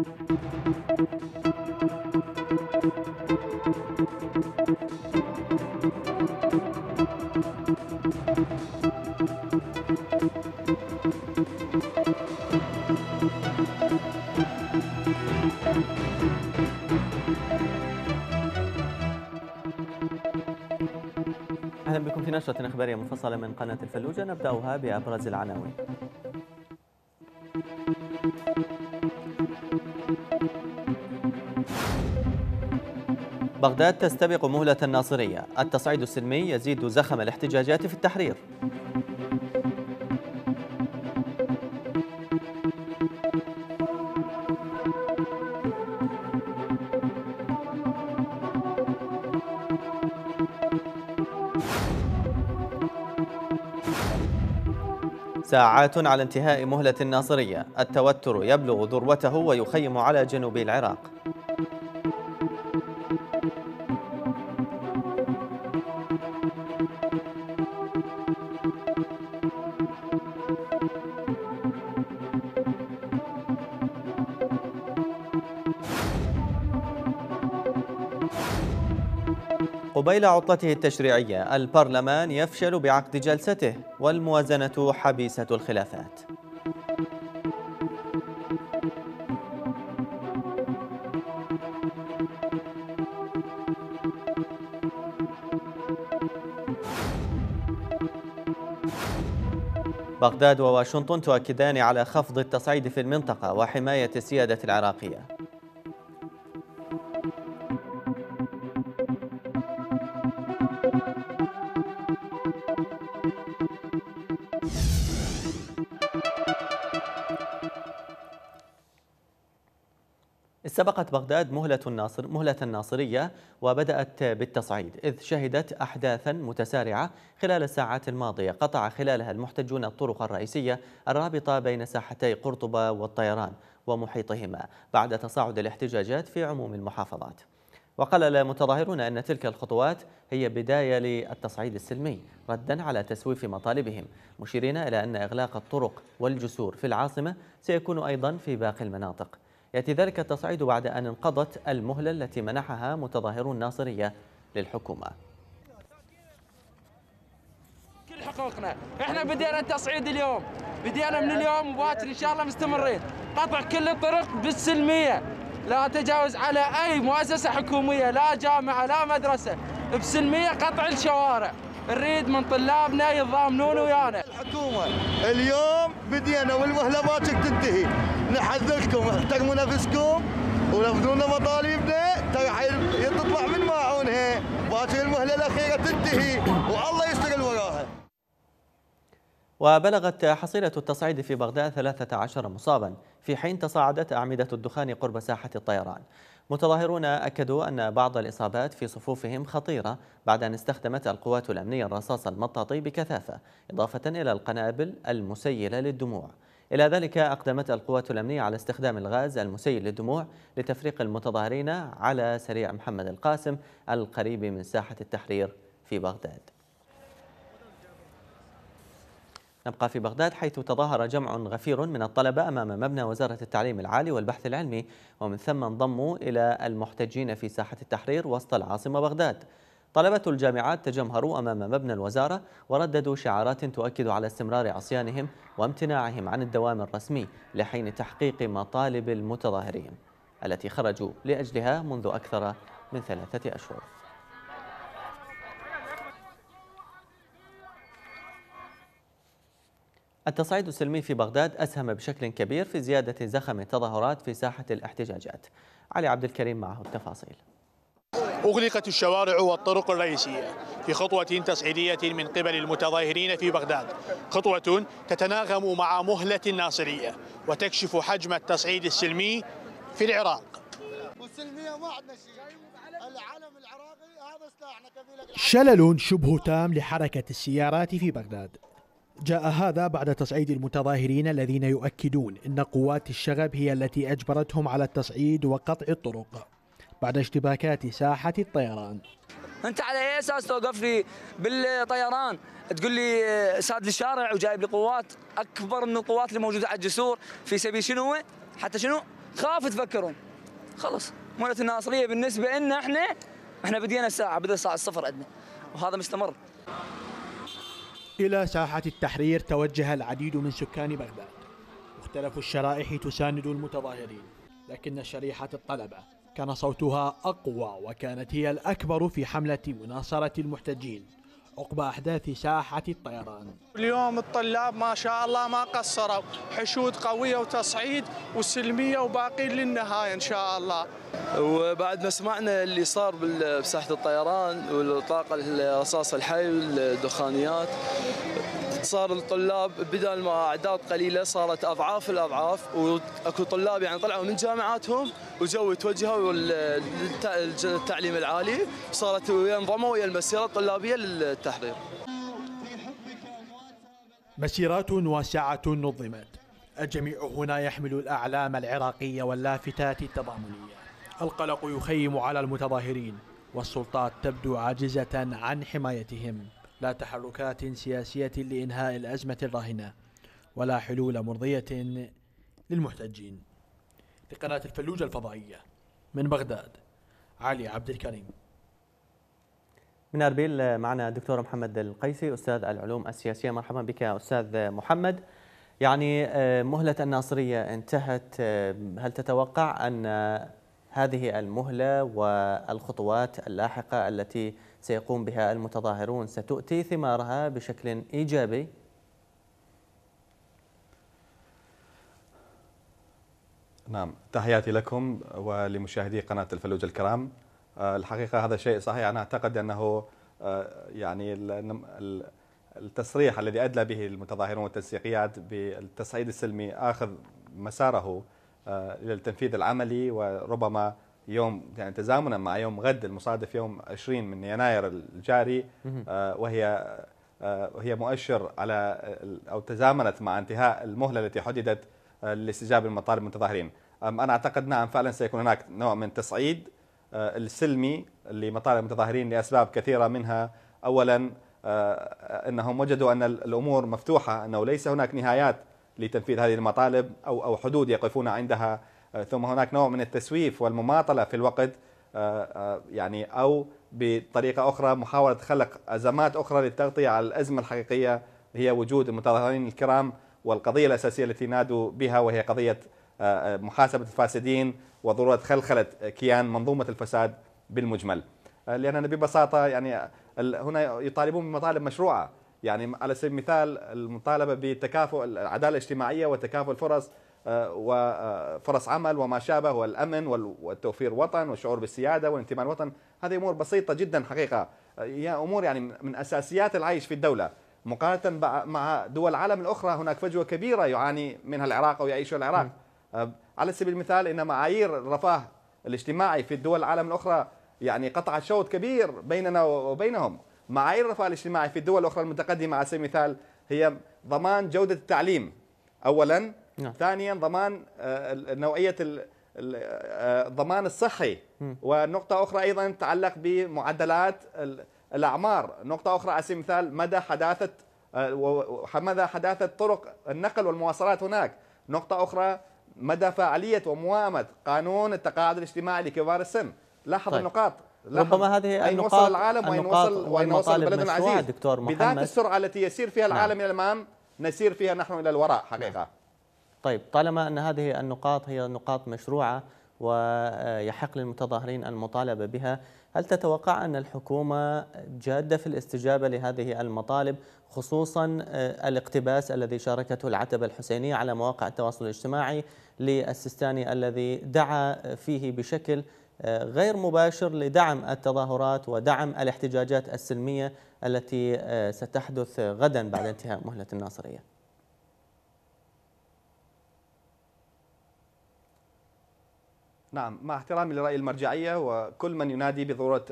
أهلا بكم في نشرة أخبارية مفصلة من قناة الفلوجة نبدأها بأبرز العناوين بغداد تستبق مهلة الناصرية التصعيد السلمي يزيد زخم الاحتجاجات في التحرير ساعات على انتهاء مهلة الناصرية التوتر يبلغ ذروته ويخيم على جنوب العراق قبيل عطلته التشريعية البرلمان يفشل بعقد جلسته والموازنة حبيسة الخلافات بغداد وواشنطن تؤكدان على خفض التصعيد في المنطقة وحماية السيادة العراقية سبقت بغداد مهلة الناصر مهلة الناصرية وبدأت بالتصعيد إذ شهدت أحداثا متسارعة خلال الساعات الماضية قطع خلالها المحتجون الطرق الرئيسية الرابطة بين ساحتي قرطبة والطيران ومحيطهما بعد تصاعد الاحتجاجات في عموم المحافظات وقال المتظاهرون أن تلك الخطوات هي بداية للتصعيد السلمي ردا على تسويف مطالبهم مشيرين إلى أن إغلاق الطرق والجسور في العاصمة سيكون أيضا في باقي المناطق يأتي ذلك التصعيد بعد أن انقضت المهلة التي منحها متظاهرون الناصرية للحكومة كل حقوقنا احنا بدينا التصعيد اليوم بدينا من اليوم وباكر ان شاء الله مستمرين قطع كل الطرق بالسلميه لا تجاوز على اي مؤسسه حكوميه لا جامعه لا مدرسه بسلميه قطع الشوارع نريد من طلابنا يتضامنون ويانا الحكومه اليوم بدينا والمهله باكر تنتهي نحذركم احترموا نفسكم ونفذونا مطالبنا ترى تطلع من ماعونها باكر المهله الاخيره تنتهي والله يشتغل وراها وبلغت حصيلة التصعيد في بغداد 13 مصابا في حين تصاعدت أعمدة الدخان قرب ساحة الطيران متظاهرون أكدوا أن بعض الإصابات في صفوفهم خطيرة بعد أن استخدمت القوات الأمنية الرصاص المطاطي بكثافة إضافة إلى القنابل المسيلة للدموع إلى ذلك أقدمت القوات الأمنية على استخدام الغاز المسيل للدموع لتفريق المتظاهرين على سريع محمد القاسم القريب من ساحة التحرير في بغداد نبقى في بغداد حيث تظاهر جمع غفير من الطلبة أمام مبنى وزارة التعليم العالي والبحث العلمي ومن ثم انضموا إلى المحتجين في ساحة التحرير وسط العاصمة بغداد طلبة الجامعات تجمهروا أمام مبنى الوزارة ورددوا شعارات تؤكد على استمرار عصيانهم وامتناعهم عن الدوام الرسمي لحين تحقيق مطالب المتظاهرين التي خرجوا لأجلها منذ أكثر من ثلاثة أشهر التصعيد السلمي في بغداد أسهم بشكل كبير في زيادة زخم التظاهرات في ساحة الاحتجاجات علي عبد الكريم معه التفاصيل أغلقت الشوارع والطرق الرئيسية في خطوة تصعيدية من قبل المتظاهرين في بغداد خطوة تتناغم مع مهلة الناصرية وتكشف حجم التصعيد السلمي في العراق شلل شبه تام لحركة السيارات في بغداد جاء هذا بعد تصعيد المتظاهرين الذين يؤكدون ان قوات الشغب هي التي اجبرتهم على التصعيد وقطع الطرق بعد اشتباكات ساحه الطيران. انت على اي اساس توقف لي بالطيران؟ تقول لي آه، ساد الشارع وجايب لي قوات اكبر من القوات اللي موجوده على الجسور في سبيل شنو؟ حتى شنو؟ خاف تفكرون. خلص مولة الناصريه بالنسبه لنا احنا احنا بدينا الساعه بدا الساعه الصفر عندنا وهذا مستمر. إلى ساحة التحرير توجه العديد من سكان بغداد مختلف الشرائح تساند المتظاهرين لكن شريحة الطلبة كان صوتها أقوى وكانت هي الأكبر في حملة مناصرة المحتجين عقب أحداث شاحة الطيران اليوم الطلاب ما شاء الله ما قصروا حشود قوية وتصعيد وسلمية وباقين للنهاية إن شاء الله وبعد ما سمعنا اللي صار بساحة الطيران والطاقه الرصاص الحي والدخانيات صار الطلاب بدل ما اعداد قليله صارت اضعاف الاضعاف واكو طلاب يعني طلعوا من جامعاتهم وجو توجهوا للتعليم العالي صارت انضموا الى المسيره الطلابيه للتحضير. مسيرات واسعه نظمت الجميع هنا يحمل الاعلام العراقيه واللافتات التضامنيه. القلق يخيم على المتظاهرين والسلطات تبدو عاجزه عن حمايتهم. لا تحركات سياسية لإنهاء الأزمة الراهنة ولا حلول مرضية للمحتجين لقناة الفلوجة الفضائية من بغداد علي عبد الكريم من أربيل معنا دكتور محمد القيسي أستاذ العلوم السياسية مرحبا بك أستاذ محمد يعني آه، مهلة الناصرية انتهت آه، هل تتوقع أن هذه المهلة والخطوات اللاحقة التي سيقوم بها المتظاهرون ستؤتي ثمارها بشكل إيجابي نعم تحياتي لكم ولمشاهدي قناة الفلوج الكرام آه، الحقيقة هذا شيء صحيح أنا أعتقد أنه آه، يعني التصريح الذي أدلى به المتظاهرون والتنسيقيات بالتصعيد السلمي آخذ مساره آه، إلى التنفيذ العملي وربما يوم يعني تزامنا مع يوم غد المصادف يوم 20 من يناير الجاري آه، وهي آه، هي مؤشر على او تزامنت مع انتهاء المهله التي حددت آه، لاستجابه لمطالب المتظاهرين. انا اعتقد نعم فعلا سيكون هناك نوع من تصعيد السلمي لمطالب المتظاهرين لاسباب كثيره منها اولا انهم وجدوا ان الامور مفتوحه انه ليس هناك نهايات لتنفيذ هذه المطالب او او حدود يقفون عندها آه، ثم هناك نوع من التسويف والمماطله في الوقت آه، آه، يعني او بطريقه اخرى محاوله خلق ازمات اخرى للتغطيه على الازمه الحقيقيه هي وجود المتظاهرين الكرام والقضيه الاساسيه التي نادوا بها وهي قضيه محاسبه الفاسدين وضروره خلخله كيان منظومه الفساد بالمجمل لاننا ببساطه يعني هنا يطالبون بمطالب مشروعه يعني على سبيل المثال المطالبه بتكافؤ العداله الاجتماعيه وتكافؤ الفرص آه، وفرص عمل وما شابه والامن والتوفير وطن والشعور بالسياده والانتماء الوطن هذه امور بسيطه جدا حقيقه آه، هي امور يعني من اساسيات العيش في الدوله مقارنه مع دول العالم الاخرى هناك فجوه كبيره يعاني منها العراق او يعيشها العراق آه، على سبيل المثال ان معايير الرفاه الاجتماعي في الدول العالم الاخرى يعني قطع شوط كبير بيننا وبينهم معايير الرفاه الاجتماعي في الدول الاخرى المتقدمه على سبيل المثال هي ضمان جوده التعليم اولا نعم. ثانيا ضمان آه، نوعيه الضمان آه، الصحي ونقطه اخرى ايضا تتعلق بمعدلات الاعمار نقطه اخرى على سبيل المثال مدى حداثه آه، مدى حداثه طرق النقل والمواصلات هناك نقطه اخرى مدى فاعليه وموائمه قانون التقاعد الاجتماعي لكبار السن لاحظ طيب. النقاط ربما هذه أين النقاط وصل العالم وين وصل وين وصل بلدنا العزيز دكتور محمد بذات السرعة التي يسير فيها العالم نعم. إلى الأمام نسير فيها نحن إلى الوراء حقيقة نعم. طيب طالما أن هذه النقاط هي نقاط مشروعة ويحق للمتظاهرين المطالبة بها هل تتوقع أن الحكومة جادة في الاستجابة لهذه المطالب خصوصا آه، الاقتباس الذي شاركته العتبة الحسينية على مواقع التواصل الاجتماعي للسيستاني الذي دعا فيه بشكل آه، غير مباشر لدعم التظاهرات ودعم الاحتجاجات السلمية التي آه، ستحدث غدا بعد انتهاء مهلة الناصرية نعم مع احترامي لرأي المرجعية وكل من ينادي بضرورة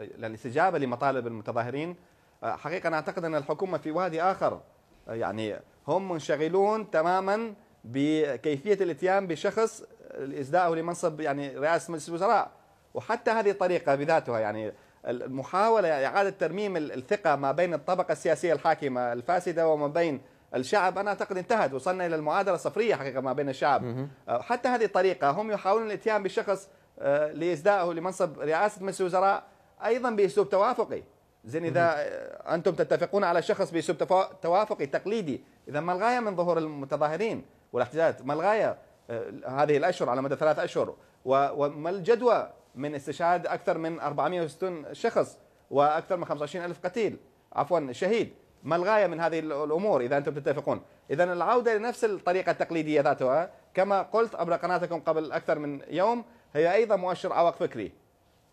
الاستجابة لمطالب المتظاهرين حقيقة أنا أعتقد أن الحكومة في وادي آخر يعني هم منشغلون تماما بكيفية الاتيان بشخص لإسدائه لمنصب يعني رئاسة مجلس الوزراء وحتى هذه الطريقة بذاتها يعني المحاولة إعادة ترميم الثقة ما بين الطبقة السياسية الحاكمة الفاسدة وما بين الشعب انا اعتقد انتهت وصلنا الى المعادله الصفريه حقيقه ما بين الشعب آه، حتى هذه الطريقه هم يحاولون الاتيان بشخص آه، لإسدائه لمنصب رئاسة مجلس الوزراء أيضا بأسلوب توافقي زين إذا آه، أنتم تتفقون على شخص بأسلوب توافقي تقليدي إذا ما الغاية من ظهور المتظاهرين والاحتجاجات ما الغاية هذه الأشهر على مدى ثلاث أشهر وما الجدوى من استشهاد أكثر من 460 شخص وأكثر من 25 ألف قتيل عفوا شهيد ما الغايه من هذه الامور اذا انتم تتفقون؟ اذا العوده لنفس الطريقه التقليديه ذاتها كما قلت عبر قناتكم قبل اكثر من يوم هي ايضا مؤشر عوق فكري.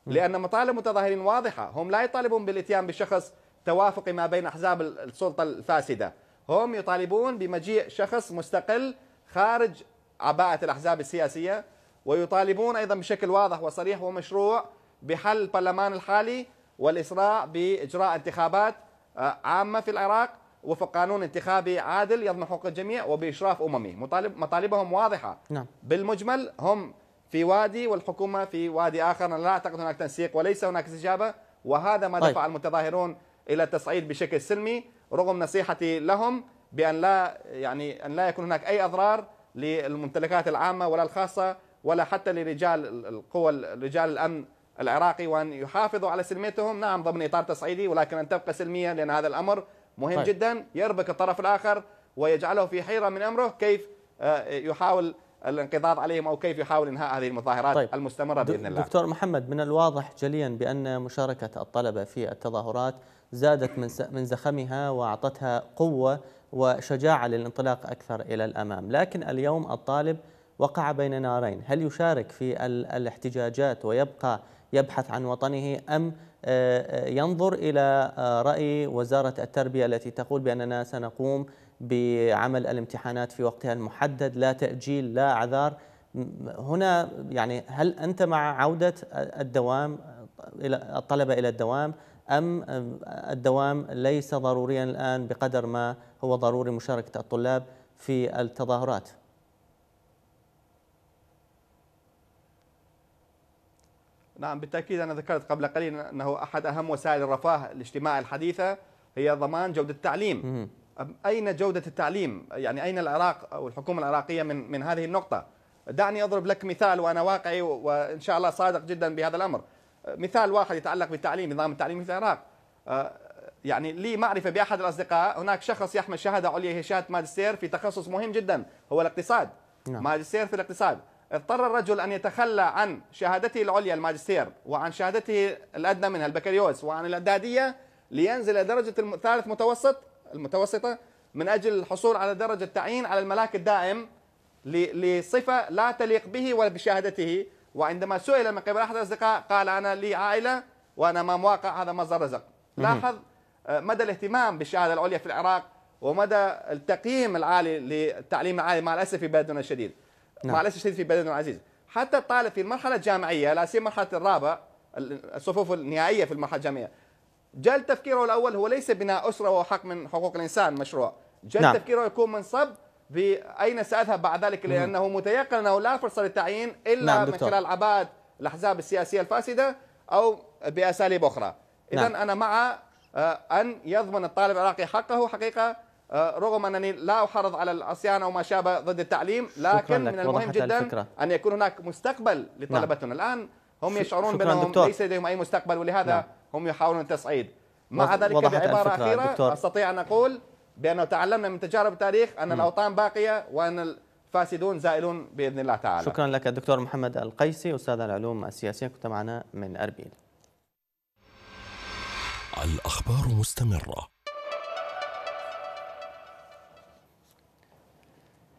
لان مطالب المتظاهرين واضحه، هم لا يطالبون بالاتيان بشخص توافقي ما بين احزاب السلطه الفاسده، هم يطالبون بمجيء شخص مستقل خارج عباءه الاحزاب السياسيه ويطالبون ايضا بشكل واضح وصريح ومشروع بحل البرلمان الحالي والاسراع باجراء انتخابات آه، عامة في العراق وفق قانون انتخابي عادل يضمن حقوق الجميع وبإشراف أممي مطالب مطالبهم واضحة نعم. بالمجمل هم في وادي والحكومة في وادي آخر أنا لا أعتقد هناك تنسيق وليس هناك استجابة وهذا ما طيب. دفع المتظاهرون إلى التصعيد بشكل سلمي رغم نصيحتي لهم بأن لا يعني أن لا يكون هناك أي أضرار للممتلكات العامة ولا الخاصة ولا حتى لرجال القوى رجال الأمن العراقي وان يحافظوا على سلميتهم نعم ضمن اطار تصعيدي ولكن ان تبقى سلميه لان هذا الامر مهم طيب. جدا يربك الطرف الاخر ويجعله في حيره من امره كيف آه، يحاول الانقضاض عليهم او كيف يحاول انهاء هذه المظاهرات طيب. المستمره باذن الله. دكتور محمد من الواضح جليا بان مشاركه الطلبه في التظاهرات زادت من من زخمها واعطتها قوه وشجاعه للانطلاق اكثر الى الامام، لكن اليوم الطالب وقع بين نارين، هل يشارك في الاحتجاجات ويبقى يبحث عن وطنه أم آه، آه، ينظر إلى آه، رأي وزارة التربية التي تقول بأننا سنقوم بعمل الامتحانات في وقتها المحدد لا تأجيل لا أعذار هنا يعني هل أنت مع عودة الدوام إلى الطلبة إلى الدوام أم الدوام ليس ضروريا الآن بقدر ما هو ضروري مشاركة الطلاب في التظاهرات؟ نعم بالتأكيد أنا ذكرت قبل قليل أنه أحد أهم وسائل الرفاه الاجتماعي الحديثة هي ضمان جودة التعليم أين جودة التعليم؟ يعني أين العراق أو الحكومة العراقية من, من هذه النقطة؟ دعني أضرب لك مثال وأنا واقعي وإن شاء الله صادق جدا بهذا الأمر مثال واحد يتعلق بالتعليم نظام التعليم في العراق أه، يعني لي معرفة بأحد الأصدقاء هناك شخص يحمل شهادة عليا هي شهادة ماجستير في تخصص مهم جدا هو الاقتصاد نعم. ماجستير في الاقتصاد اضطر الرجل أن يتخلى عن شهادته العليا الماجستير وعن شهادته الأدنى منها البكالوريوس وعن الإعدادية لينزل إلى درجة الثالث متوسط المتوسطة من أجل الحصول على درجة تعيين على الملاك الدائم لصفة لا تليق به ولا بشهادته وعندما سئل من قبل أحد الأصدقاء قال أنا لي عائلة وأنا ما مواقع هذا مصدر رزق لاحظ آه، مدى الاهتمام بالشهادة العليا في العراق ومدى التقييم العالي للتعليم العالي مع الأسف في بلدنا الشديد نعم. معلش الشديد في بلدنا العزيز حتى الطالب في المرحله الجامعيه لا سيما مرحله الرابع الصفوف النهائيه في المرحله الجامعيه جل تفكيره الاول هو ليس بناء اسره وحق من حقوق الانسان مشروع جل نعم. تفكيره يكون منصب باين ساذهب بعد ذلك لانه متيقن انه لا فرصه للتعيين الا نعم من خلال عباد الاحزاب السياسيه الفاسده او باساليب اخرى اذا نعم. انا مع آه، ان يضمن الطالب العراقي حقه حقيقه آه، رغم انني لا احرض على العصيان او ما شابه ضد التعليم لكن من المهم جدا الفكرة. ان يكون هناك مستقبل نعم. لطلبتنا نعم. الان هم يشعرون بانهم دكتور. ليس لديهم اي مستقبل ولهذا نعم. هم يحاولون التصعيد مع ذلك بعباره اخيره دكتور. استطيع ان اقول بانه تعلمنا من تجارب التاريخ ان م. الاوطان باقيه وان الفاسدون زائلون باذن الله تعالى شكرا لك الدكتور محمد القيسي استاذ العلوم السياسيه كنت معنا من اربيل الاخبار مستمره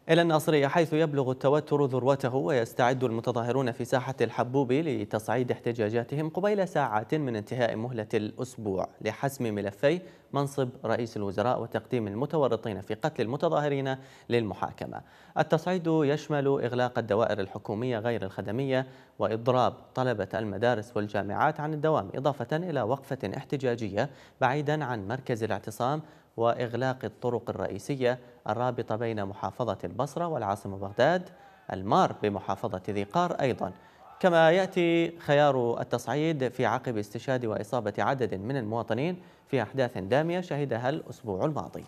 إلى الناصرية حيث يبلغ التوتر ذروته ويستعد المتظاهرون في ساحة الحبوب لتصعيد احتجاجاتهم قبيل ساعات من انتهاء مهلة الأسبوع لحسم ملفي منصب رئيس الوزراء وتقديم المتورطين في قتل المتظاهرين للمحاكمة التصعيد يشمل إغلاق الدوائر الحكومية غير الخدمية وإضراب طلبة المدارس والجامعات عن الدوام إضافة إلى وقفة احتجاجية بعيدا عن مركز الاعتصام وإغلاق الطرق الرئيسية الرابطة بين محافظة البصرة والعاصمة بغداد المار بمحافظة ذي قار أيضا كما يأتي خيار التصعيد في عقب استشهاد وإصابة عدد من المواطنين في أحداث دامية شهدها الأسبوع الماضي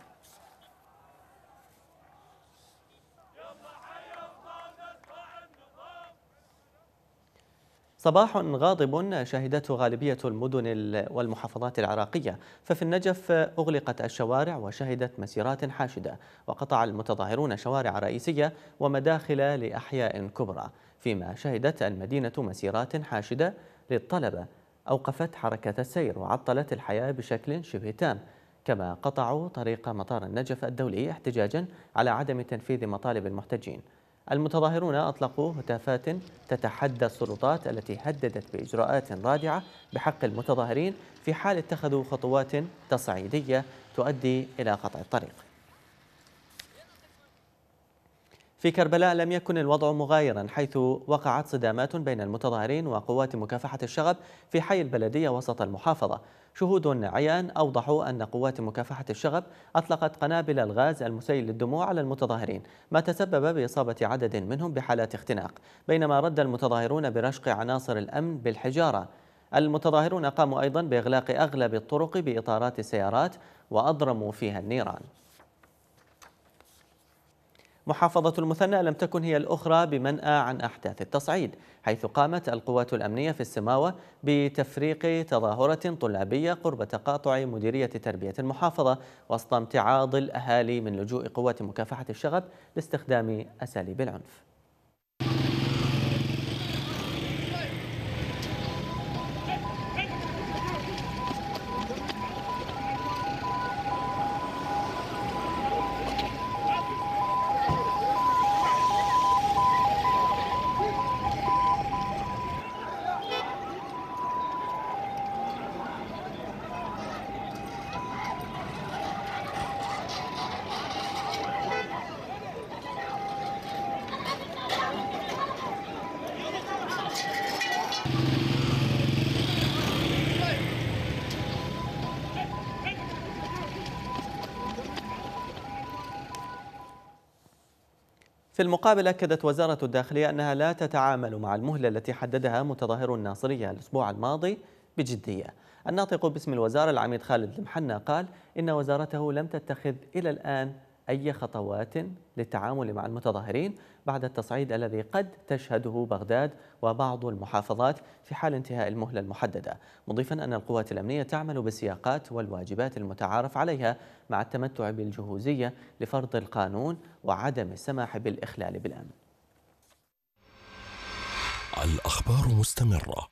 صباح غاضب شهدته غالبية المدن والمحافظات العراقية ففي النجف أغلقت الشوارع وشهدت مسيرات حاشدة وقطع المتظاهرون شوارع رئيسية ومداخل لأحياء كبرى فيما شهدت المدينة مسيرات حاشدة للطلبة أوقفت حركة السير وعطلت الحياة بشكل شبه تام كما قطعوا طريق مطار النجف الدولي احتجاجا على عدم تنفيذ مطالب المحتجين المتظاهرون أطلقوا هتافات تتحدى السلطات التي هددت بإجراءات رادعة بحق المتظاهرين في حال اتخذوا خطوات تصعيدية تؤدي إلى قطع الطريق في كربلاء لم يكن الوضع مغايرا حيث وقعت صدامات بين المتظاهرين وقوات مكافحة الشغب في حي البلدية وسط المحافظة شهود عيان أوضحوا أن قوات مكافحة الشغب أطلقت قنابل الغاز المسيل للدموع على المتظاهرين ما تسبب بإصابة عدد منهم بحالات اختناق بينما رد المتظاهرون برشق عناصر الأمن بالحجارة المتظاهرون قاموا أيضا بإغلاق أغلب الطرق بإطارات السيارات وأضرموا فيها النيران محافظة المثنى لم تكن هي الأخرى بمنأى عن أحداث التصعيد حيث قامت القوات الأمنية في السماوة بتفريق تظاهرة طلابية قرب تقاطع مديرية تربية المحافظة وسط امتعاض الأهالي من لجوء قوات مكافحة الشغب لاستخدام أساليب العنف في المقابل أكدت وزارة الداخلية أنها لا تتعامل مع المهلة التي حددها متظاهر الناصرية الأسبوع الماضي بجدية الناطق باسم الوزارة العميد خالد المحنة قال إن وزارته لم تتخذ إلى الآن أي خطوات للتعامل مع المتظاهرين بعد التصعيد الذي قد تشهده بغداد وبعض المحافظات في حال انتهاء المهلة المحددة مضيفا أن القوات الأمنية تعمل بالسياقات والواجبات المتعارف عليها مع التمتع بالجهوزية لفرض القانون وعدم السماح بالإخلال بالأمن الأخبار مستمرة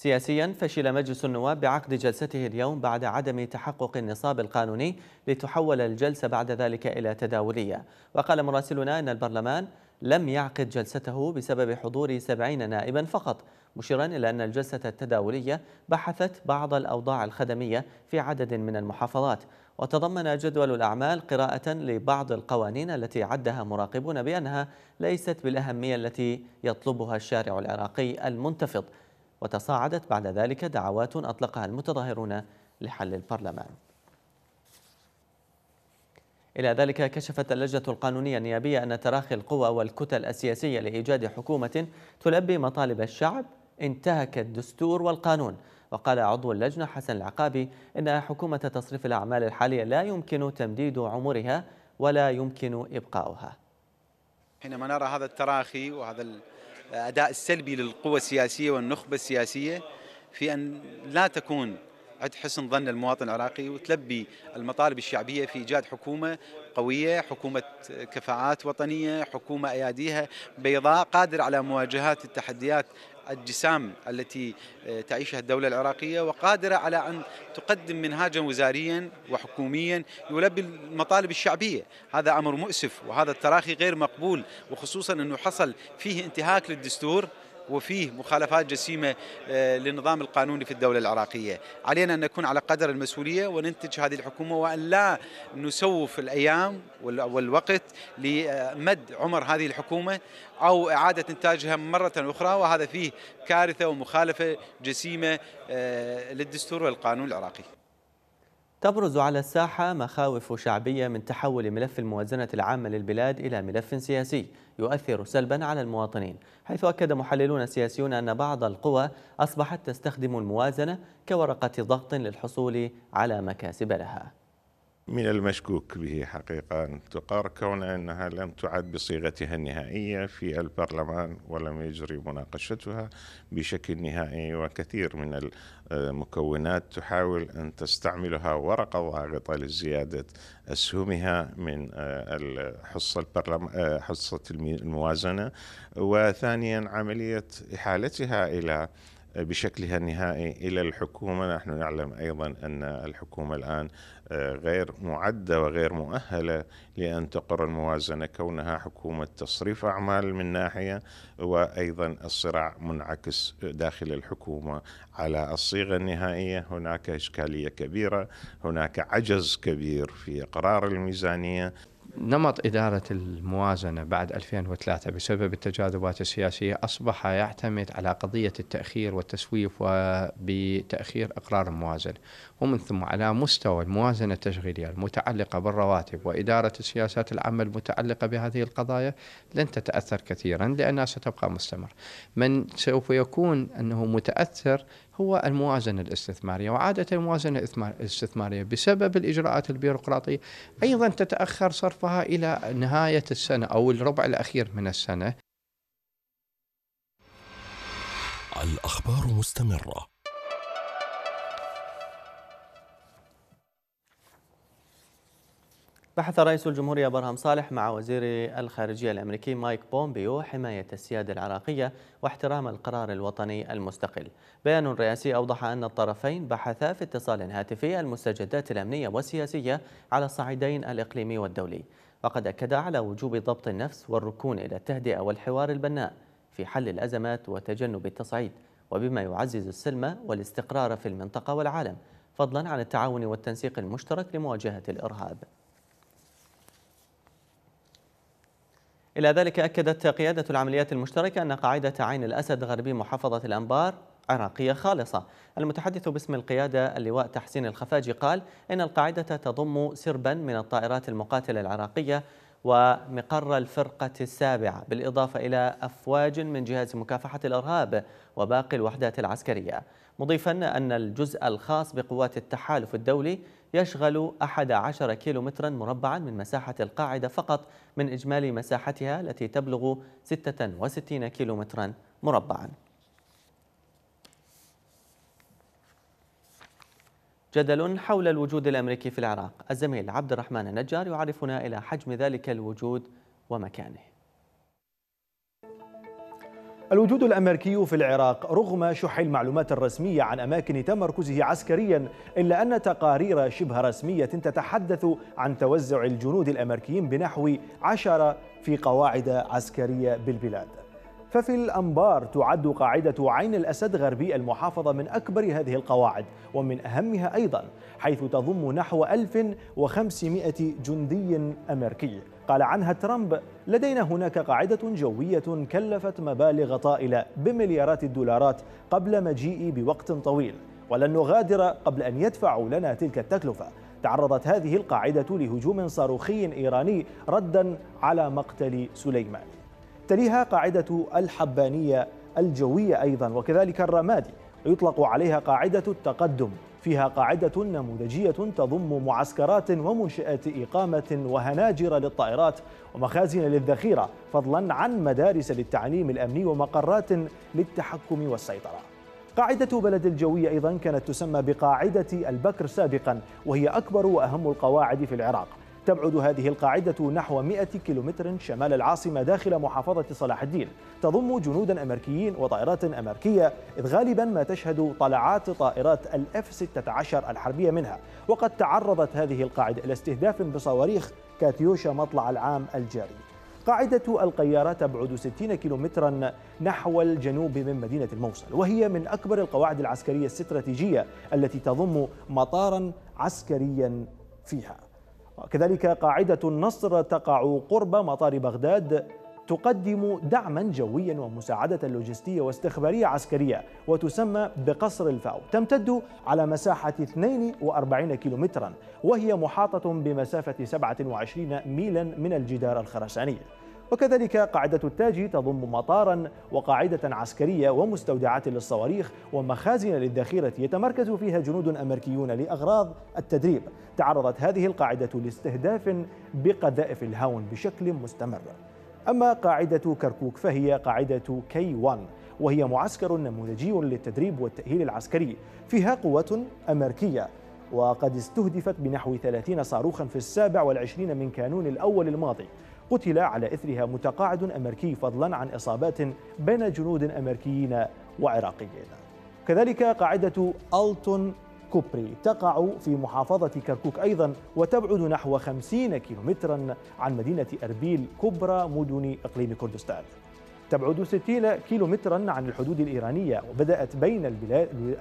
سياسيا فشل مجلس النواب بعقد جلسته اليوم بعد عدم تحقق النصاب القانوني لتحول الجلسة بعد ذلك إلى تداولية وقال مراسلنا أن البرلمان لم يعقد جلسته بسبب حضور سبعين نائبا فقط مشيرا إلى أن الجلسة التداولية بحثت بعض الأوضاع الخدمية في عدد من المحافظات وتضمن جدول الأعمال قراءة لبعض القوانين التي عدها مراقبون بأنها ليست بالأهمية التي يطلبها الشارع العراقي المنتفض وتصاعدت بعد ذلك دعوات أطلقها المتظاهرون لحل البرلمان إلى ذلك كشفت اللجنة القانونية النيابية أن تراخي القوى والكتل السياسية لإيجاد حكومة تلبي مطالب الشعب انتهك الدستور والقانون وقال عضو اللجنة حسن العقابي إن حكومة تصريف الأعمال الحالية لا يمكن تمديد عمرها ولا يمكن إبقاؤها حينما نرى هذا التراخي وهذا الاداء السلبي للقوى السياسيه والنخبه السياسيه في ان لا تكون عند حسن ظن المواطن العراقي وتلبي المطالب الشعبيه في ايجاد حكومه قويه، حكومه كفاءات وطنيه، حكومه اياديها بيضاء قادره على مواجهه التحديات الجسام التي آه، تعيشها الدولة العراقية وقادرة على أن تقدم منهاجا وزاريا وحكوميا يلبي المطالب الشعبية هذا أمر مؤسف وهذا التراخي غير مقبول وخصوصا أنه حصل فيه انتهاك للدستور وفيه مخالفات جسيمة للنظام آه، القانوني في الدولة العراقية علينا أن نكون على قدر المسؤولية وننتج هذه الحكومة وأن لا نسوف الأيام والوقت لمد عمر هذه الحكومة أو إعادة إنتاجها مرة أخرى وهذا فيه كارثة ومخالفة جسيمة آه، للدستور والقانون العراقي تبرز على الساحة مخاوف شعبية من تحول ملف الموازنة العامة للبلاد إلى ملف سياسي يؤثر سلبا على المواطنين حيث أكد محللون سياسيون أن بعض القوى أصبحت تستخدم الموازنة كورقة ضغط للحصول على مكاسب لها من المشكوك به حقيقة أن تقر كون أنها لم تعد بصيغتها النهائية في البرلمان ولم يجري مناقشتها بشكل نهائي وكثير من المكونات تحاول أن تستعملها ورقة ضاغطة لزيادة أسهمها من آه، الحصة, آه، حصة الموازنة وثانيا عملية إحالتها إلى بشكلها النهائي الى الحكومه، نحن نعلم ايضا ان الحكومه الان آه، غير معده وغير مؤهله لان تقر الموازنه كونها حكومه تصريف اعمال من ناحيه وايضا الصراع منعكس داخل الحكومه على الصيغه النهائيه، هناك اشكاليه كبيره، هناك عجز كبير في اقرار الميزانيه. نمط إدارة الموازنة بعد 2003 بسبب التجاذبات السياسية أصبح يعتمد على قضية التأخير والتسويف وبتأخير إقرار الموازنة ومن ثم على مستوى الموازنة التشغيلية المتعلقة بالرواتب وإدارة السياسات العامة المتعلقة بهذه القضايا لن تتأثر كثيرا لأنها ستبقى مستمر من سوف يكون أنه متأثر هو الموازنة الاستثمارية وعادة الموازنة الاستثمارية بسبب الإجراءات البيروقراطية أيضا تتأخر صرفها إلى نهاية السنة أو الربع الأخير من السنة الأخبار مستمرة بحث رئيس الجمهورية برهم صالح مع وزير الخارجية الأمريكي مايك بومبيو حماية السيادة العراقية واحترام القرار الوطني المستقل بيان رئاسي أوضح أن الطرفين بحثا في اتصال هاتفي المستجدات الأمنية والسياسية على الصعيدين الإقليمي والدولي وقد أكد على وجوب ضبط النفس والركون إلى التهدئة والحوار البناء في حل الأزمات وتجنب التصعيد وبما يعزز السلم والاستقرار في المنطقة والعالم فضلا عن التعاون والتنسيق المشترك لمواجهة الإرهاب إلى ذلك أكدت قيادة العمليات المشتركة أن قاعدة عين الأسد غربي محافظة الأنبار عراقية خالصة المتحدث باسم القيادة اللواء تحسين الخفاجي قال إن القاعدة تضم سربا من الطائرات المقاتلة العراقية ومقر الفرقة السابعة بالإضافة إلى أفواج من جهاز مكافحة الإرهاب وباقي الوحدات العسكرية مضيفا أن الجزء الخاص بقوات التحالف الدولي يشغل 11 كيلومترا مربعا من مساحة القاعدة فقط من إجمالي مساحتها التي تبلغ 66 كيلومترا مربعا جدل حول الوجود الأمريكي في العراق الزميل عبد الرحمن النجار يعرفنا إلى حجم ذلك الوجود ومكانه الوجود الأمريكي في العراق رغم شح المعلومات الرسمية عن أماكن تمركزه عسكريا إلا أن تقارير شبه رسمية تتحدث عن توزع الجنود الأمريكيين بنحو عشرة في قواعد عسكرية بالبلاد ففي الأنبار تعد قاعدة عين الأسد غربي المحافظة من أكبر هذه القواعد ومن أهمها أيضا حيث تضم نحو 1500 جندي أمريكي قال عنها ترامب لدينا هناك قاعدة جوية كلفت مبالغ طائلة بمليارات الدولارات قبل مجيئي بوقت طويل ولن نغادر قبل أن يدفعوا لنا تلك التكلفة تعرضت هذه القاعدة لهجوم صاروخي إيراني ردا على مقتل سليمان تليها قاعدة الحبانية الجوية أيضا وكذلك الرمادي ويطلق عليها قاعدة التقدم فيها قاعدة نموذجية تضم معسكرات ومنشآت إقامة وهناجر للطائرات ومخازن للذخيرة فضلا عن مدارس للتعليم الأمني ومقرات للتحكم والسيطرة قاعدة بلد الجوية أيضا كانت تسمى بقاعدة البكر سابقا وهي أكبر وأهم القواعد في العراق تبعد هذه القاعدة نحو 100 كيلومتر شمال العاصمة داخل محافظة صلاح الدين تضم جنودا أمريكيين وطائرات أمريكية إذ غالبا ما تشهد طلعات طائرات الأف 16 الحربية منها وقد تعرضت هذه القاعدة إلى استهداف بصواريخ كاتيوشا مطلع العام الجاري قاعدة القيارة تبعد 60 كيلومترا نحو الجنوب من مدينة الموصل وهي من أكبر القواعد العسكرية الاستراتيجية التي تضم مطارا عسكريا فيها وكذلك قاعدة النصر تقع قرب مطار بغداد تقدم دعما جويا ومساعدة لوجستية واستخبارية عسكرية وتسمى بقصر الفاو تمتد على مساحة 42 كيلومترا وهي محاطة بمسافة 27 ميلا من الجدار الخرساني وكذلك قاعدة التاج تضم مطارا وقاعدة عسكرية ومستودعات للصواريخ ومخازن للذخيرة يتمركز فيها جنود أمريكيون لأغراض التدريب تعرضت هذه القاعدة لاستهداف بقذائف الهاون بشكل مستمر أما قاعدة كركوك فهي قاعدة كي 1 وهي معسكر نموذجي للتدريب والتأهيل العسكري فيها قوة أمريكية وقد استهدفت بنحو 30 صاروخا في السابع والعشرين من كانون الأول الماضي قتل على إثرها متقاعد أمريكي فضلا عن إصابات بين جنود أمريكيين وعراقيين كذلك قاعدة ألتون كوبري تقع في محافظة كركوك أيضا وتبعد نحو 50 كيلومترا عن مدينة أربيل كبرى مدن إقليم كردستان تبعد 60 كيلو مترا عن الحدود الإيرانية وبدأت بين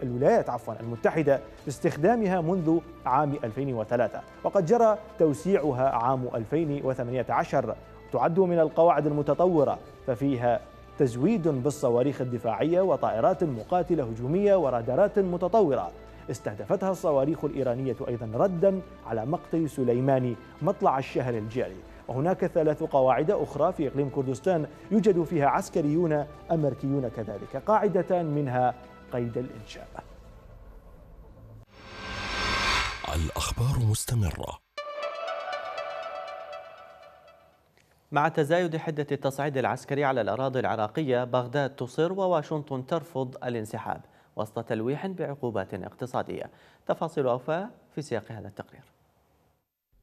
الولايات عفوا المتحدة باستخدامها منذ عام 2003 وقد جرى توسيعها عام 2018 تعد من القواعد المتطورة ففيها تزويد بالصواريخ الدفاعية وطائرات مقاتلة هجومية ورادارات متطورة استهدفتها الصواريخ الإيرانية أيضا ردا على مقتل سليماني مطلع الشهر الجاري وهناك ثلاث قواعد أخرى في إقليم كردستان يوجد فيها عسكريون أمريكيون كذلك قاعدة منها قيد الإنشاء الأخبار مستمرة مع تزايد حدة التصعيد العسكري على الأراضي العراقية بغداد تصر وواشنطن ترفض الانسحاب وسط تلويح بعقوبات اقتصادية تفاصيل أوفاء في سياق هذا التقرير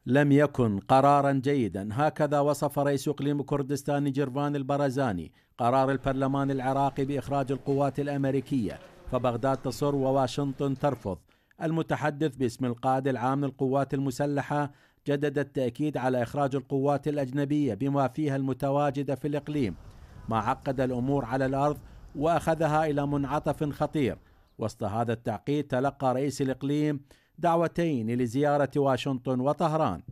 لم يكن قرارا جيدا هكذا وصف رئيس اقليم كردستان جرفان البرزاني قرار البرلمان العراقي باخراج القوات الامريكيه فبغداد تصر وواشنطن ترفض المتحدث باسم القائد العام للقوات المسلحه جدد التاكيد على اخراج القوات الاجنبيه بما فيها المتواجده في الاقليم ما عقد الامور على الارض واخذها الى منعطف خطير وسط هذا التعقيد تلقى رئيس الاقليم دعوتين لزيارة واشنطن وطهران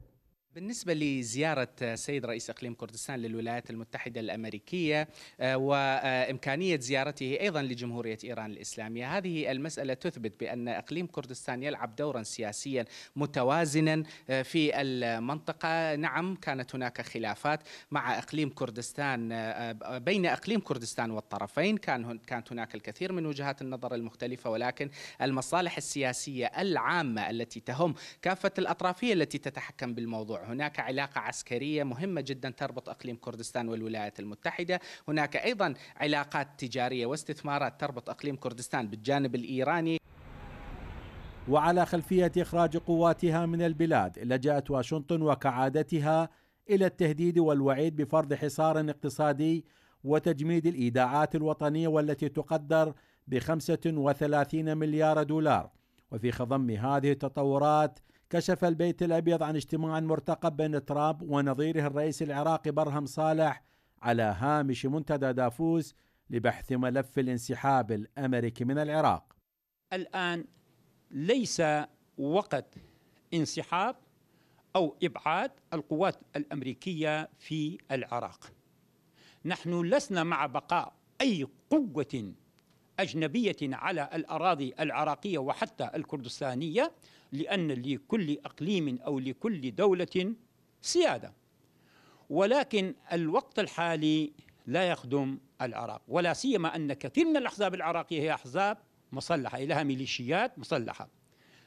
بالنسبة لزيارة سيد رئيس إقليم كردستان للولايات المتحدة الأمريكية آه، وإمكانية زيارته أيضا لجمهورية إيران الإسلامية هذه المسألة تثبت بأن إقليم كردستان يلعب دورا سياسيا متوازنا آه، في المنطقة نعم كانت هناك خلافات مع إقليم كردستان آه، بين إقليم كردستان والطرفين كان كانت هناك الكثير من وجهات النظر المختلفة ولكن المصالح السياسية العامة التي تهم كافة الأطراف هي التي تتحكم بالموضوع هناك علاقة عسكرية مهمة جدا تربط أقليم كردستان والولايات المتحدة هناك أيضا علاقات تجارية واستثمارات تربط أقليم كردستان بالجانب الإيراني وعلى خلفية إخراج قواتها من البلاد لجأت واشنطن وكعادتها إلى التهديد والوعيد بفرض حصار اقتصادي وتجميد الإيداعات الوطنية والتي تقدر ب 35 مليار دولار وفي خضم هذه التطورات كشف البيت الابيض عن اجتماع مرتقب بين ترامب ونظيره الرئيس العراقي برهم صالح على هامش منتدى دافوس لبحث ملف الانسحاب الامريكي من العراق. الان ليس وقت انسحاب او ابعاد القوات الامريكيه في العراق. نحن لسنا مع بقاء اي قوه اجنبيه على الاراضي العراقيه وحتى الكردستانيه لأن لكل أقليم أو لكل دولة سيادة ولكن الوقت الحالي لا يخدم العراق ولا سيما أن كثير من الأحزاب العراقية هي أحزاب مسلحة لها ميليشيات مسلحة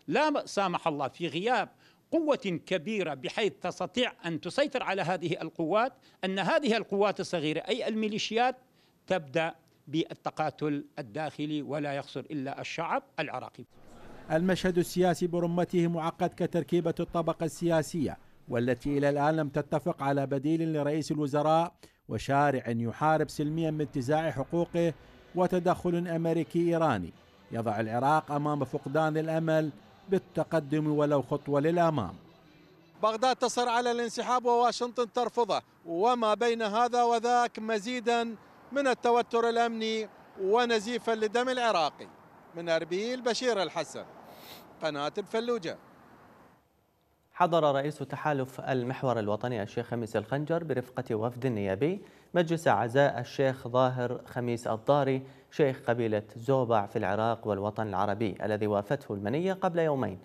لا سامح الله في غياب قوة كبيرة بحيث تستطيع أن تسيطر على هذه القوات أن هذه القوات الصغيرة أي الميليشيات تبدأ بالتقاتل الداخلي ولا يخسر إلا الشعب العراقي المشهد السياسي برمته معقد كتركيبة الطبقة السياسية والتي إلى الآن لم تتفق على بديل لرئيس الوزراء وشارع يحارب سلميا من حقوقه وتدخل أمريكي إيراني يضع العراق أمام فقدان الأمل بالتقدم ولو خطوة للأمام بغداد تصر على الانسحاب وواشنطن ترفضه وما بين هذا وذاك مزيدا من التوتر الأمني ونزيفا لدم العراقي من أربيل بشير الحسن قناة الفلوجة حضر رئيس تحالف المحور الوطني الشيخ خميس الخنجر برفقة وفد نيابي مجلس عزاء الشيخ ظاهر خميس الضاري شيخ قبيلة زوبع في العراق والوطن العربي الذي وافته المنية قبل يومين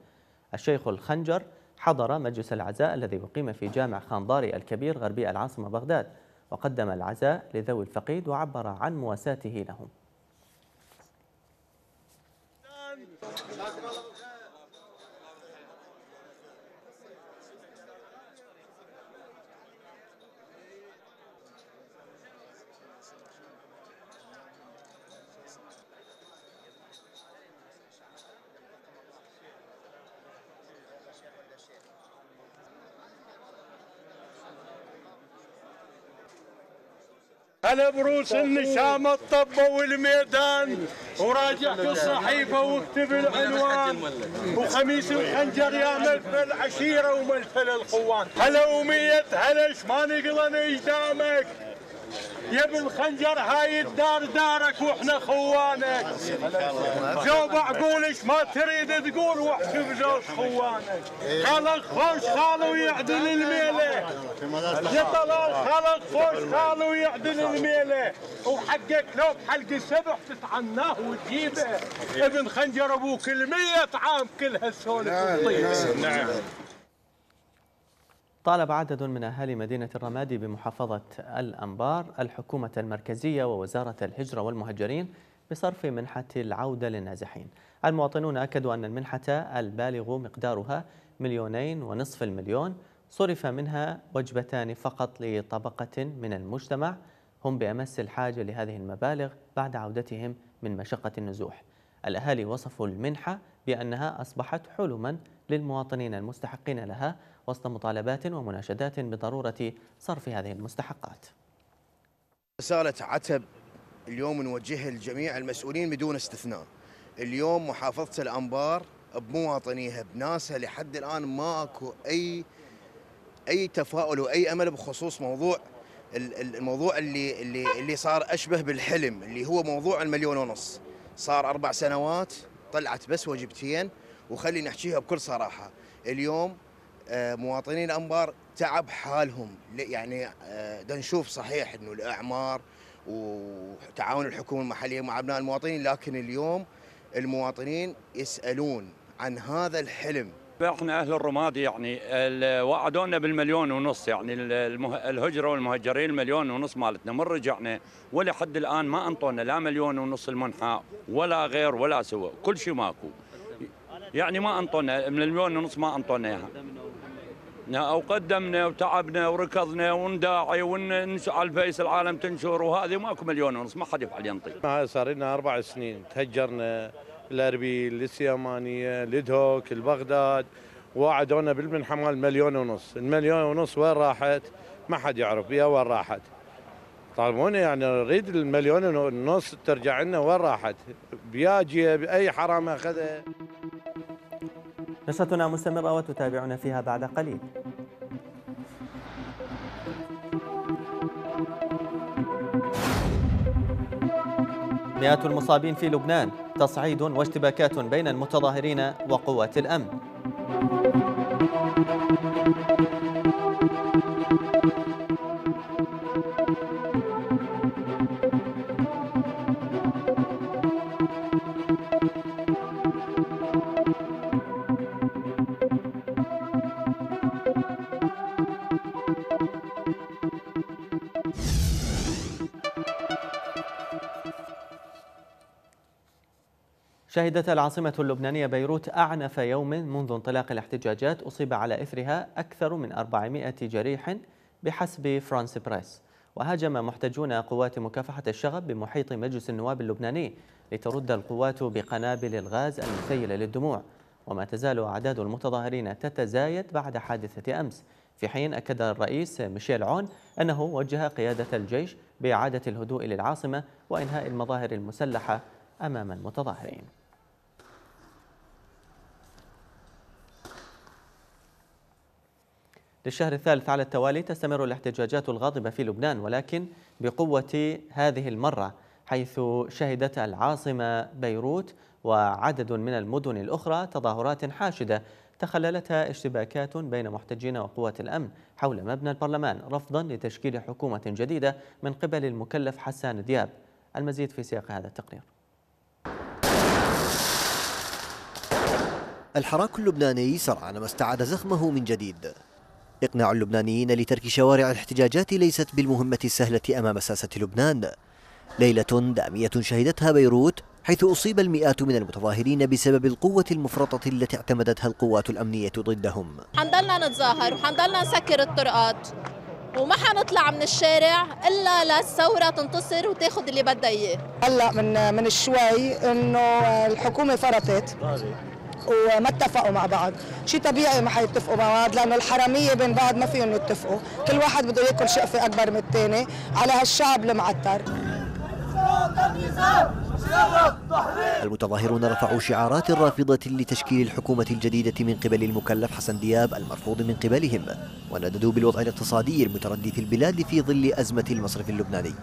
الشيخ الخنجر حضر مجلس العزاء الذي أقيم في جامع خانضاري الكبير غربي العاصمة بغداد وقدم العزاء لذوي الفقيد وعبر عن مواساته لهم على بروس النشام الطبة والميدان وراجع في الصحيفة واكتب العنوان وخميس الخنجر يا ملفل العشيرة وملفل الخوان هلا وميت هلا ما نقلن اجدامك يا ابن خنجر هاي الدار دارك واحنا خوانك جو بعقولش ما تريد تقول وحش جوز خوانك خلق خوش خالو يعدل الميله يا طلال خلق خوش خالو يعدل الميله وحقك لو بحلق السبح تتعناه وتجيبه ابن خنجر ابوك المية عام كل هالسولف الطيبه نعم، نعم. طالب عدد من أهالي مدينة الرمادي بمحافظة الأنبار الحكومة المركزية ووزارة الهجرة والمهجرين بصرف منحة العودة للنازحين المواطنون أكدوا أن المنحة البالغ مقدارها مليونين ونصف المليون صرف منها وجبتان فقط لطبقة من المجتمع هم بأمس الحاجة لهذه المبالغ بعد عودتهم من مشقة النزوح الأهالي وصفوا المنحة بأنها أصبحت حلما للمواطنين المستحقين لها وسط مطالبات ومناشدات بضرورة صرف هذه المستحقات رسالة عتب اليوم نوجهها لجميع المسؤولين بدون استثناء اليوم محافظة الأنبار بمواطنيها بناسها لحد الآن ما أكو أي أي تفاؤل وأي أمل بخصوص موضوع الموضوع اللي اللي اللي صار اشبه بالحلم اللي هو موضوع المليون ونص صار اربع سنوات طلعت بس وجبتين وخلي نحكيها بكل صراحه اليوم آه، مواطنين انبار تعب حالهم يعني آه، نشوف صحيح انه الاعمار وتعاون الحكومه المحليه مع ابناء المواطنين لكن اليوم المواطنين يسالون عن هذا الحلم احنا اهل الرماد يعني وعدونا بالمليون ونص يعني الهجره والمهجرين المليون ونص مالتنا من رجعنا ولحد الان ما انطونا لا مليون ونص المنحى ولا غير ولا سوى كل شيء ماكو يعني ما انطونا مليون ونص ما انطونا اياها او قدمنا وتعبنا وركضنا ونداعي ونسال الفيس العالم تنشر وهذه ماكو مليون ونص ما حد يفعل ينطي. هذا صار لنا اربع سنين تهجرنا الاربيل للسيمانيه لدهوك لبغداد وعدونا مال مليون ونص المليون ونص وين راحت ما حد يعرف بها وين راحت طالبونا يعني نريد المليون ونص ترجع لنا وين راحت بياجيه باي حرام اخذها نشرتنا مستمرة وتتابعنا فيها بعد قليل مئات المصابين في لبنان تصعيد واشتباكات بين المتظاهرين وقوات الأمن شهدت العاصمة اللبنانية بيروت أعنف يوم منذ انطلاق الاحتجاجات أصيب على إثرها أكثر من 400 جريح بحسب فرانس بريس وهاجم محتجون قوات مكافحة الشغب بمحيط مجلس النواب اللبناني لترد القوات بقنابل الغاز المسيلة للدموع وما تزال أعداد المتظاهرين تتزايد بعد حادثة أمس في حين أكد الرئيس ميشيل عون أنه وجه قيادة الجيش بإعادة الهدوء للعاصمة وإنهاء المظاهر المسلحة أمام المتظاهرين للشهر الثالث على التوالي تستمر الاحتجاجات الغاضبة في لبنان ولكن بقوة هذه المرة حيث شهدت العاصمة بيروت وعدد من المدن الأخرى تظاهرات حاشدة تخللتها اشتباكات بين محتجين وقوات الأمن حول مبنى البرلمان رفضا لتشكيل حكومة جديدة من قبل المكلف حسان دياب المزيد في سياق هذا التقرير الحراك اللبناني سرعان ما استعاد زخمه من جديد إقناع اللبنانيين لترك شوارع الاحتجاجات ليست بالمهمة السهلة أمام ساسة لبنان ليلة دامية شهدتها بيروت حيث أصيب المئات من المتظاهرين بسبب القوة المفرطة التي اعتمدتها القوات الأمنية ضدهم حنضلنا نتظاهر وحنضلنا نسكر الطرقات وما حنطلع من الشارع الا للثوره تنتصر وتاخذ اللي بدها اياه هلا من من شوي انه الحكومه فرطت وما اتفقوا مع بعض شيء طبيعي ما حيتفقوا مع بعض لانه الحراميه بين بعض ما فيهم يتفقوا كل واحد بده ياكل شقفه اكبر من الثاني على هالشعب المعتر المتظاهرون رفعوا شعارات رافضة لتشكيل الحكومة الجديدة من قبل المكلف حسن دياب المرفوض من قبلهم ونددوا بالوضع الاقتصادي المتردي في البلاد في ظل أزمة المصرف اللبناني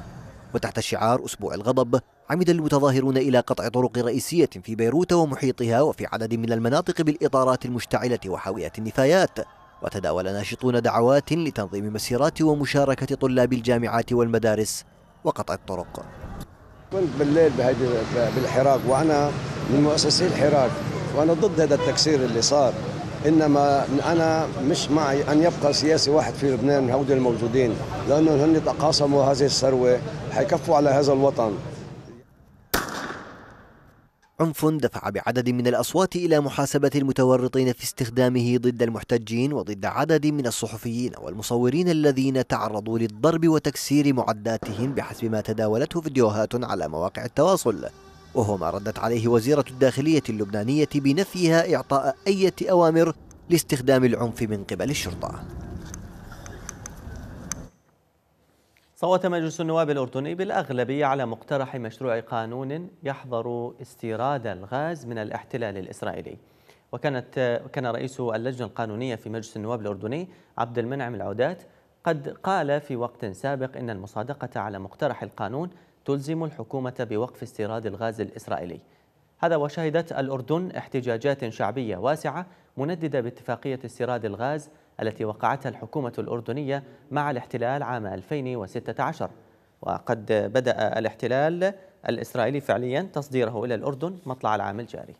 وتحت شعار أسبوع الغضب عمد المتظاهرون إلى قطع طرق رئيسية في بيروت ومحيطها وفي عدد من المناطق بالإطارات المشتعلة وحاوية النفايات وتداول ناشطون دعوات لتنظيم مسيرات ومشاركة طلاب الجامعات والمدارس وقطع الطرق كنت بالليل بالحراك وأنا من مؤسسي الحراك وأنا ضد هذا التكسير اللي صار انما انا مش معي ان يبقى سياسي واحد في لبنان هؤلاء الموجودين لانه هن تقاسموا هذه الثروه حيكفوا على هذا الوطن عنف دفع بعدد من الأصوات إلى محاسبة المتورطين في استخدامه ضد المحتجين وضد عدد من الصحفيين والمصورين الذين تعرضوا للضرب وتكسير معداتهم بحسب ما تداولته فيديوهات على مواقع التواصل وهو ما ردت عليه وزيرة الداخلية اللبنانية بنفيها إعطاء أي أوامر لاستخدام العنف من قبل الشرطة صوت مجلس النواب الأردني بالأغلبية على مقترح مشروع قانون يحظر استيراد الغاز من الاحتلال الإسرائيلي وكانت كان رئيس اللجنة القانونية في مجلس النواب الأردني عبد المنعم العودات قد قال في وقت سابق إن المصادقة على مقترح القانون تلزم الحكومة بوقف استيراد الغاز الإسرائيلي هذا وشهدت الأردن احتجاجات شعبية واسعة منددة باتفاقية استيراد الغاز التي وقعتها الحكومة الأردنية مع الاحتلال عام 2016 وقد بدأ الاحتلال الإسرائيلي فعليا تصديره إلى الأردن مطلع العام الجاري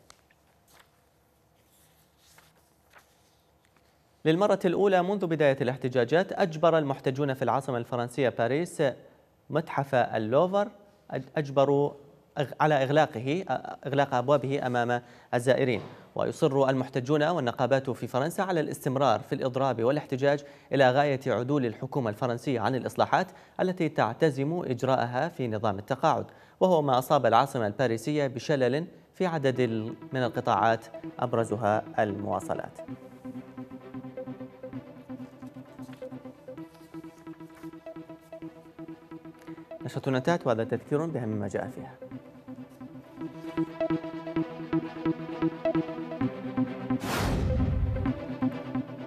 للمرة الأولى منذ بداية الاحتجاجات أجبر المحتجون في العاصمة الفرنسية باريس متحف اللوفر أجبروا على إغلاقه إغلاق أبوابه أمام الزائرين ويصر المحتجون والنقابات في فرنسا على الاستمرار في الإضراب والاحتجاج إلى غاية عدول الحكومة الفرنسية عن الإصلاحات التي تعتزم إجراءها في نظام التقاعد وهو ما أصاب العاصمة الباريسية بشلل في عدد من القطاعات أبرزها المواصلات نشرة النتات وهذا تذكير بأهم ما جاء فيها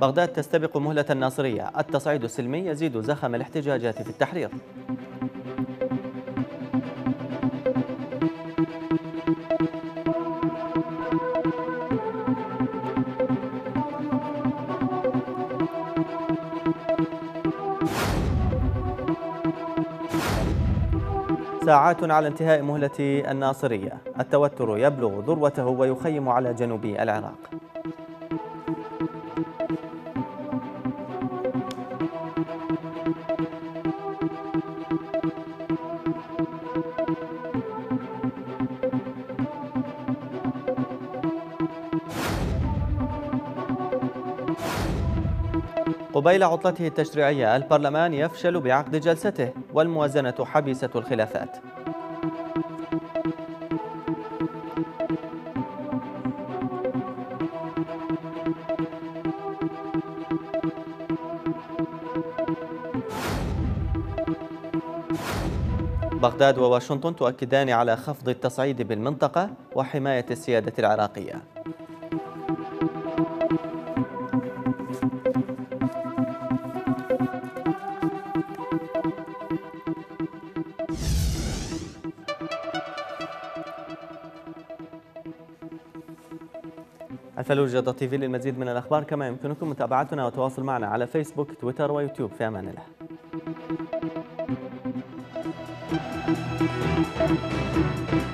بغداد تستبق مهلة الناصرية التصعيد السلمي يزيد زخم الاحتجاجات في التحرير ساعات على انتهاء مهلة الناصرية التوتر يبلغ ذروته ويخيم على جنوب العراق قبيل عطلته التشريعية البرلمان يفشل بعقد جلسته والموازنة حبيسة الخلافات بغداد وواشنطن تؤكدان على خفض التصعيد بالمنطقة وحماية السيادة العراقية فلوجة تي في للمزيد من الأخبار كما يمكنكم متابعتنا والتواصل معنا على فيسبوك تويتر ويوتيوب في أمان الله